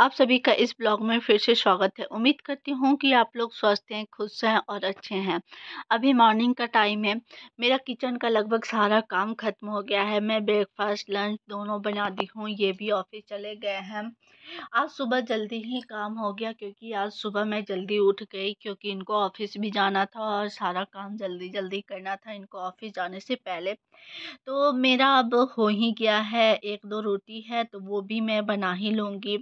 आप सभी का इस ब्लॉग में फिर से स्वागत है उम्मीद करती हूँ कि आप लोग स्वस्थ हैं खुश हैं और अच्छे हैं अभी मॉर्निंग का टाइम है मेरा किचन का लगभग सारा काम ख़त्म हो गया है मैं ब्रेकफास्ट लंच दोनों बना दी हूँ ये भी ऑफिस चले गए हैं आज सुबह जल्दी ही काम हो गया क्योंकि आज सुबह मैं जल्दी उठ गई क्योंकि इनको ऑफिस भी जाना था और सारा काम जल्दी जल्दी करना था इनको ऑफिस जाने से पहले तो मेरा अब हो ही गया है एक दो रोटी है तो वो भी मैं बना ही लूँगी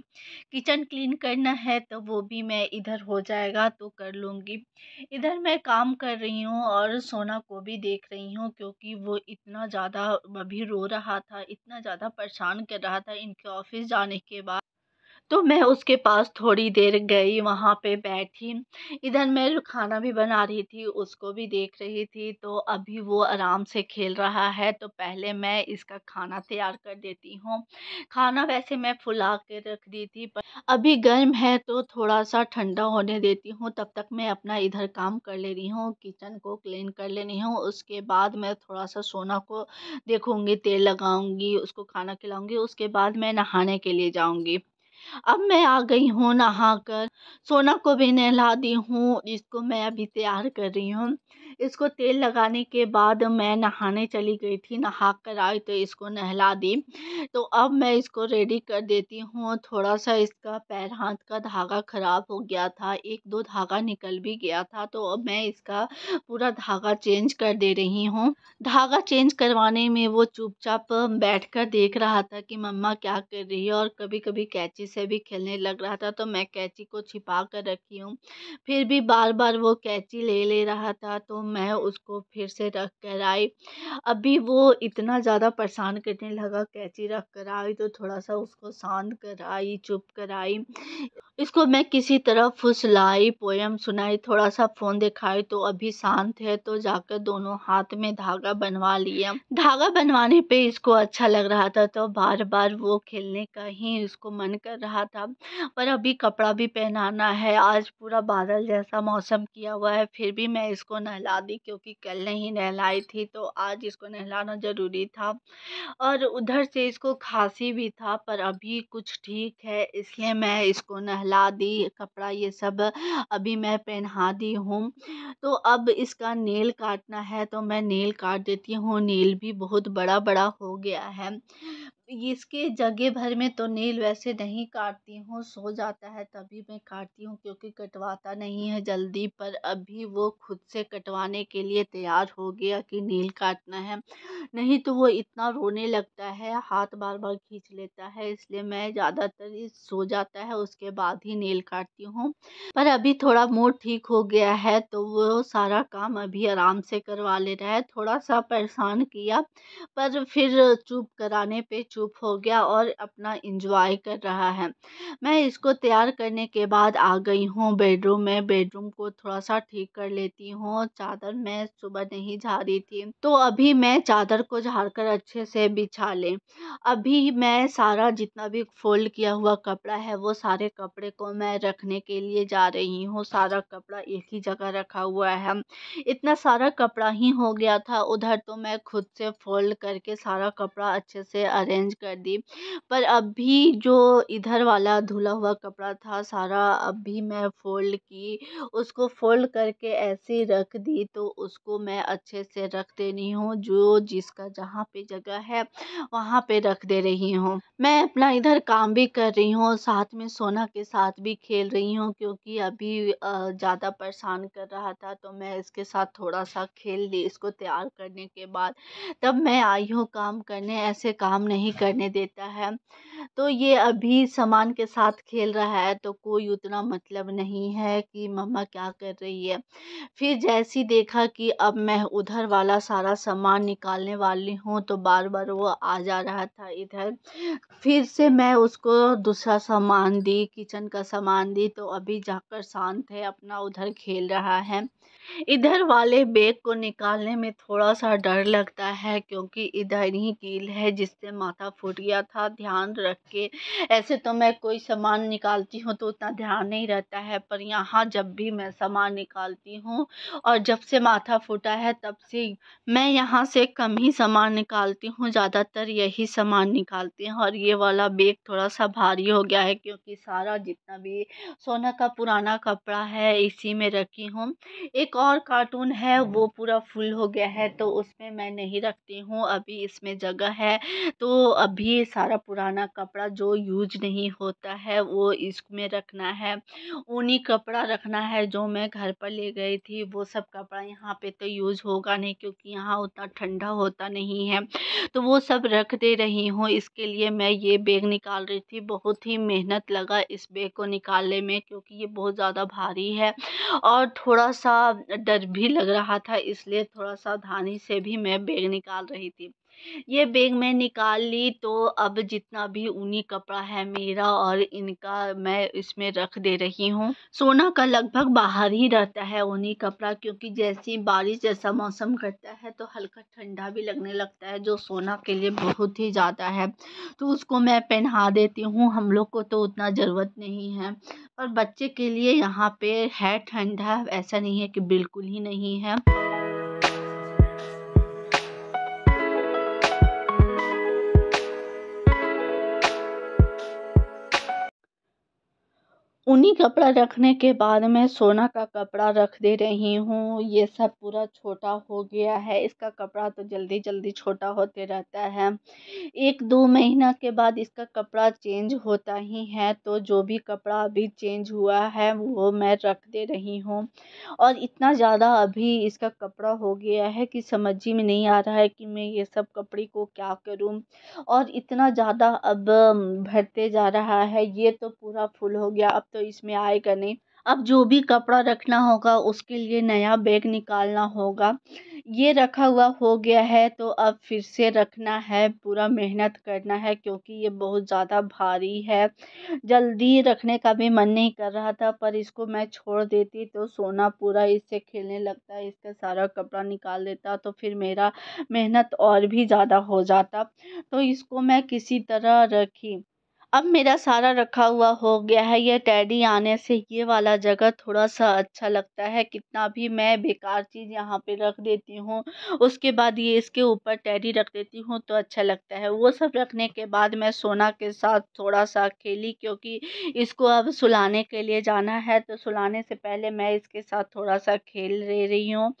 किचन क्लीन करना है तो वो भी मैं इधर हो जाएगा तो कर लूँगी इधर मैं काम कर रही हूँ और सोना को भी देख रही हूँ क्योंकि वो इतना ज़्यादा अभी रो रहा था इतना ज़्यादा परेशान कर रहा था इनके ऑफिस जाने के बाद तो मैं उसके पास थोड़ी देर गई वहाँ पे बैठी इधर मैं खाना भी बना रही थी उसको भी देख रही थी तो अभी वो आराम से खेल रहा है तो पहले मैं इसका खाना तैयार कर देती हूँ खाना वैसे मैं फुला के रख दी थी पर अभी गर्म है तो थोड़ा सा ठंडा होने देती हूँ तब तक मैं अपना इधर काम कर ले रही हूँ किचन को क्लीन कर ले रही हूँ उसके बाद मैं थोड़ा सा सोना को देखूँगी तेल लगाऊँगी उसको खाना खिलाऊँगी उसके बाद मैं नहाने के लिए जाऊँगी अब मैं आ गई हूँ नहा कर सोना को भी नहला दी हूँ इसको मैं अभी तैयार कर रही हूँ इसको तेल लगाने के बाद मैं नहाने चली गई थी नहा कर आई तो इसको नहला दी तो अब मैं इसको रेडी कर देती हूँ थोड़ा सा इसका पैर हाथ का धागा ख़राब हो गया था एक दो धागा निकल भी गया था तो अब मैं इसका पूरा धागा चेंज कर दे रही हूँ धागा चेंज करवाने में वो चुपचाप बैठ देख रहा था कि मम्मा क्या कर रही है और कभी कभी कैची से भी खेलने लग रहा था तो मैं कैची को छिपा कर रखी हूँ फिर भी बार बार वो कैची ले ले रहा था तो मैं उसको फिर से रख कर आई अभी वो इतना ज़्यादा परेशान करने लगा कैंची रख कर आई तो थोड़ा सा उसको शांत कर आई चुप कराई इसको मैं किसी तरह फुसलाई पोयम सुनाई थोड़ा सा फ़ोन दिखाई तो अभी शांत है तो जाकर दोनों हाथ में धागा बनवा लिया धागा बनवाने पे इसको अच्छा लग रहा था तो बार बार वो खेलने का ही इसको मन कर रहा था पर अभी कपड़ा भी पहनाना है आज पूरा बादल जैसा मौसम किया हुआ है फिर भी मैं इसको नहला दी क्योंकि कल नहीं नहलाई थी तो आज इसको नहलाना ज़रूरी था और उधर से इसको खांसी भी था पर अभी कुछ ठीक है इसलिए मैं इसको नहला नहला दी कपड़ा ये सब अभी मैं पहना दी हूँ तो अब इसका नेल काटना है तो मैं नेल काट देती हूँ नेल भी बहुत बड़ा बड़ा हो गया है इसके जगह भर में तो नील वैसे नहीं काटती हूँ सो जाता है तभी मैं काटती हूँ क्योंकि कटवाता नहीं है जल्दी पर अभी वो खुद से कटवाने के लिए तैयार हो गया कि नील काटना है नहीं तो वो इतना रोने लगता है हाथ बार बार खींच लेता है इसलिए मैं ज़्यादातर सो जाता है उसके बाद ही नील काटती हूँ पर अभी थोड़ा मूड ठीक हो गया है तो वो सारा काम अभी आराम से करवा ले रहा है थोड़ा सा परेशान किया पर फिर चुप कराने पर चुप चुप हो गया और अपना इंजॉय कर रहा है मैं इसको तैयार करने के बाद आ गई हूँ बेडरूम में बेडरूम को थोड़ा सा ठीक कर लेती हूँ चादर मैं सुबह नहीं झाड़ी थी तो अभी मैं चादर को झाड़ कर अच्छे से बिछा लें अभी मैं सारा जितना भी फोल्ड किया हुआ कपड़ा है वो सारे कपड़े को मैं रखने के लिए जा रही हूँ सारा कपड़ा एक ही जगह रखा हुआ है इतना सारा कपड़ा ही हो गया था उधर तो मैं खुद से फोल्ड करके सारा कपड़ा अच्छे से अरेंज चेंज कर दी पर अब भी जो इधर वाला धुला हुआ कपड़ा था सारा अब भी मैं फ़ोल्ड की उसको फ़ोल्ड करके ऐसे ही रख दी तो उसको मैं अच्छे से रख दे रही हूँ जो जिसका जहाँ पे जगह है वहाँ पे रख दे रही हूँ मैं अपना इधर काम भी कर रही हूँ साथ में सोना के साथ भी खेल रही हूँ क्योंकि अभी ज़्यादा परेशान कर रहा था तो मैं इसके साथ थोड़ा सा खेल ली इसको तैयार करने के बाद तब मैं आई हूँ काम करने ऐसे काम नहीं करने देता है तो ये अभी सामान के साथ खेल रहा है तो कोई उतना मतलब नहीं है कि मम्मा क्या कर रही है फिर जैसी देखा कि अब मैं उधर वाला सारा सामान निकालने वाली हूँ तो बार बार वो आ जा रहा था इधर फिर से मैं उसको दूसरा सामान दी किचन का सामान दी तो अभी जाकर शांत है अपना उधर खेल रहा है इधर वाले बैग को निकालने में थोड़ा सा डर लगता है क्योंकि इधर ही कील है जिससे माथा था फूट गया था ध्यान रख के ऐसे तो मैं कोई सामान निकालती हूँ तो उतना ध्यान नहीं रहता है पर यहाँ जब भी मैं सामान निकालती हूँ और जब से माथा फूटा है तब से मैं यहाँ से कम ही सामान निकालती हूँ ज़्यादातर यही सामान निकालती हूँ और ये वाला बेग थोड़ा सा भारी हो गया है क्योंकि सारा जितना भी सोना का पुराना कपड़ा है इसी में रखी हूँ एक और कार्टून है वो पूरा फुल हो गया है तो उसमें मैं नहीं रखती हूँ अभी इसमें जगह है तो तो अभी सारा पुराना कपड़ा जो यूज नहीं होता है वो इसमें रखना है ऊनी कपड़ा रखना है जो मैं घर पर ले गई थी वो सब कपड़ा यहाँ पे तो यूज होगा नहीं क्योंकि यहाँ उतना ठंडा होता नहीं है तो वो सब रख दे रही हूँ इसके लिए मैं ये बैग निकाल रही थी बहुत ही मेहनत लगा इस बैग को निकालने में क्योंकि ये बहुत ज़्यादा भारी है और थोड़ा सा डर भी लग रहा था इसलिए थोड़ा सावधानी से भी मैं बैग निकाल रही थी ये बैग मैं निकाल ली तो अब जितना भी ऊनी कपड़ा है मेरा और इनका मैं इसमें रख दे रही हूँ सोना का लगभग बाहर ही रहता है ऊनी कपड़ा क्योंकि जैसी बारिश जैसा मौसम करता है तो हल्का ठंडा भी लगने लगता है जो सोना के लिए बहुत ही ज़्यादा है तो उसको मैं पहना देती हूँ हम लोग को तो उतना ज़रूरत नहीं है पर बच्चे के लिए यहाँ पे है ठंडा ऐसा नहीं है कि बिल्कुल ही नहीं है ऊनी कपड़ा रखने के बाद मैं सोना का कपड़ा रख दे रही हूँ ये सब पूरा छोटा हो गया है इसका कपड़ा तो जल्दी जल्दी छोटा होते रहता है एक दो महीना के बाद इसका कपड़ा चेंज होता ही है तो जो भी कपड़ा अभी चेंज हुआ है वो मैं रख दे रही हूँ और इतना ज़्यादा अभी इसका कपड़ा हो गया है कि समझ में नहीं आ रहा है कि मैं ये सब कपड़े को क्या करूँ और इतना ज़्यादा अब भरते जा रहा है ये तो पूरा फुल हो गया अब तो तो इसमें आएगा नहीं अब जो भी कपड़ा रखना होगा उसके लिए नया बैग निकालना होगा ये रखा हुआ हो गया है तो अब फिर से रखना है पूरा मेहनत करना है क्योंकि ये बहुत ज़्यादा भारी है जल्दी रखने का भी मन नहीं कर रहा था पर इसको मैं छोड़ देती तो सोना पूरा इससे खेलने लगता है इसका सारा कपड़ा निकाल देता तो फिर मेरा मेहनत और भी ज़्यादा हो जाता तो इसको मैं किसी तरह रखी अब मेरा सारा रखा हुआ हो गया है यह टैडी आने से ये वाला जगह थोड़ा सा अच्छा लगता है कितना भी मैं बेकार चीज़ यहाँ पे रख देती हूँ उसके बाद ये इसके ऊपर टैडी रख देती हूँ तो अच्छा लगता है वो सब रखने के बाद मैं सोना के साथ थोड़ा सा खेली क्योंकि इसको अब सुलाने के लिए जाना है तो सुलाने से पहले मैं इसके साथ थोड़ा सा खेल रह रही हूँ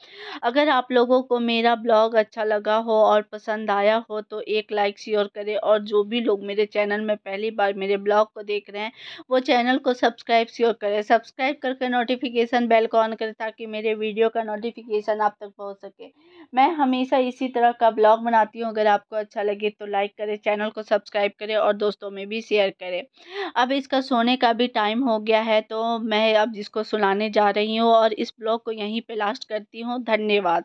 अगर आप लोगों को मेरा ब्लॉग अच्छा लगा हो और पसंद आया हो तो एक लाइक शेयर करें और जो भी लोग मेरे चैनल में पहली बार मेरे ब्लॉग को देख रहे हैं वो चैनल को सब्सक्राइब श्योर करें सब्सक्राइब करके नोटिफिकेशन बेल को ऑन करें ताकि मेरे वीडियो का नोटिफिकेशन आप तक पहुँच सके मैं हमेशा इसी तरह का ब्लॉग बनाती हूँ अगर आपको अच्छा लगे तो लाइक करें चैनल को सब्सक्राइब करें और दोस्तों में भी शेयर करें अब इसका सोने का भी टाइम हो गया है तो मैं अब जिसको सुनाने जा रही हूँ और इस ब्लॉग को यहीं पर लास्ट करती हूँ धन्यवाद